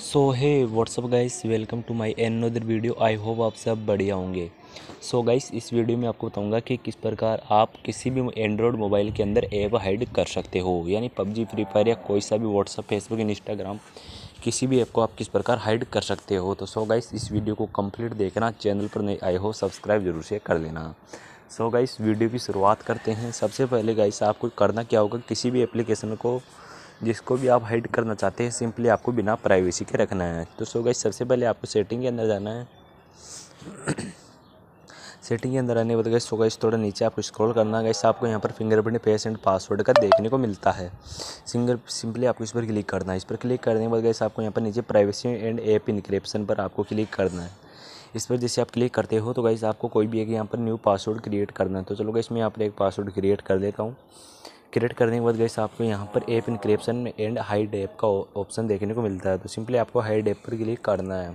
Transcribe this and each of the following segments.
so hey what's up guys welcome to my another video I hope आप सब बढ़िया होंगे सो so गाइस इस वीडियो में आपको बताऊंगा कि किस प्रकार आप किसी भी एंड्रॉयड मोबाइल के अंदर ऐप हाइड कर सकते हो यानी पबजी फ्री फायर या कोई सा भी व्हाट्सअप फेसबुक इंस्टाग्राम किसी भी ऐप को आप किस प्रकार हाइड कर सकते हो तो सो so गाइस इस वीडियो को कम्प्लीट देखना चैनल पर नहीं आए हो सब्सक्राइब जरूर से कर लेना सो so गाइस वीडियो की शुरुआत करते हैं सबसे पहले गाइस आपको करना क्या होगा किसी भी एप्लीकेशन को जिसको भी आप हाइड करना चाहते हैं सिंपली आपको बिना प्राइवेसी के रखना है तो सो गई सबसे पहले आपको सेटिंग के अंदर जाना है सेटिंग के अंदर आने के गए सो गई थोड़ा नीचे आपको स्क्रॉल करना है आपको यहाँ पर फिंगरप्रिंट फेस एंड पासवर्ड का देखने को मिलता है सिंगर सिंपली आपको इस पर क्लिक करना है इस पर क्लिक करने के गए आपको यहाँ पर नीचे प्राइवेसी एंड एप इनक्रिप्शन पर आपको क्लिक करना है इस पर जैसे आप क्लिक करते हो तो गाइस आपको कोई भी एक यहाँ पर न्यू पासवर्ड क्रिएट करना है तो चलो गाइस मैं यहाँ पर एक पासवर्ड क्रिएट कर देता हूँ क्रिएट करने के बाद गैस आपको यहाँ पर एप इंक्रिप्शन में एंड हाई डेप का ऑप्शन देखने को मिलता है तो सिंपली आपको हाई डेप पर क्लिक करना है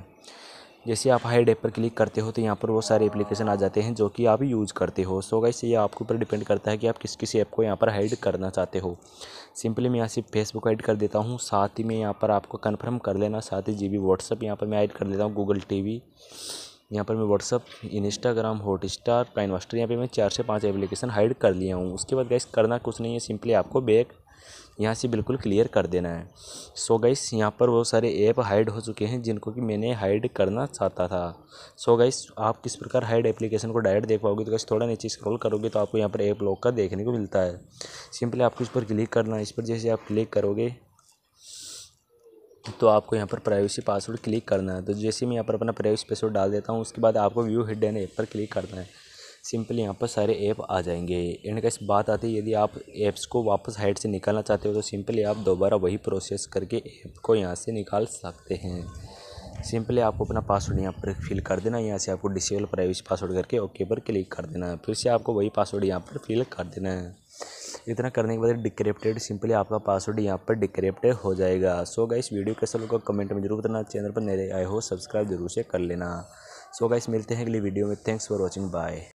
जैसे आप हाई डेप पर क्लिक करते हो तो यहाँ पर वो सारे एप्लीकेशन आ जाते हैं जो कि आप यूज़ करते हो सो गाइस ये आपके ऊपर डिपेंड करता है कि आप किस किस ऐप को यहाँ पर हाइड करना चाहते हो सिंपली मैं यहाँ से फेसबुक ऐड कर देता हूँ साथ ही में यहाँ पर आपको कन्फर्म कर लेना साथ ही जी बी व्हाट्सअप यहाँ पर मैं ऐड कर लेता हूँ गूगल टी यहाँ पर मैं WhatsApp Instagram Hotstar master यहाँ पर मैं चार से पाँच एप्लीकेशन हाइड कर लिया हूँ उसके बाद गैस करना कुछ नहीं है सिंपली आपको बैक यहाँ से बिल्कुल क्लियर कर देना है सो so गाइस यहाँ पर बहुत सारे ऐप हाइड हो चुके हैं जिनको कि मैंने हाइड करना चाहता था सो so गाइस आप किस प्रकार हाइड एप्लीकेशन को डायरेक्ट देख पाओगे तो गाइस थोड़ा नीचे स्क्रॉल करोगे तो आपको यहाँ पर ऐप लॉक का देखने को मिलता है सिंपली आपको इस पर क्लिक करना है इस पर जैसे आप क्लिक करोगे तो आपको यहाँ पर प्राइवेसी पासवर्ड क्लिक करना है तो जैसे मैं यहाँ पर अपना प्राइवेसी पासवर्ड डाल देता हूँ उसके बाद आपको व्यू हिडन ऐप पर क्लिक करना है सिंपली यहाँ पर सारे ऐप आ जाएंगे एंड कैसे बात आती है यदि आप ऐप्स को वापस हाइड से निकालना चाहते हो तो सिंपली आप दोबारा वही प्रोसेस करके ऐप को यहाँ से निकाल सकते हैं सिंपली आपको अपना पासवर्ड यहाँ पर फिल कर देना यहाँ से आपको डिसेबल प्राइवेसी पासवर्ड करके ओके पर क्लिक कर देना है फिर से आपको वही पासवर्ड यहाँ पर फिल कर देना है इतना करने के बाद डिक्रिप्टेड सिंपली आपका पासवर्ड यहाँ पर डिक्रिप्टेड हो जाएगा सो गई इस वीडियो कैसा लोग कमेंट में जरूर बताना चैनल पर नए आए हो सब्सक्राइब जरूर से कर लेना सो so गाइस मिलते हैं अगली वीडियो में थैंक्स फॉर वॉचिंग बाय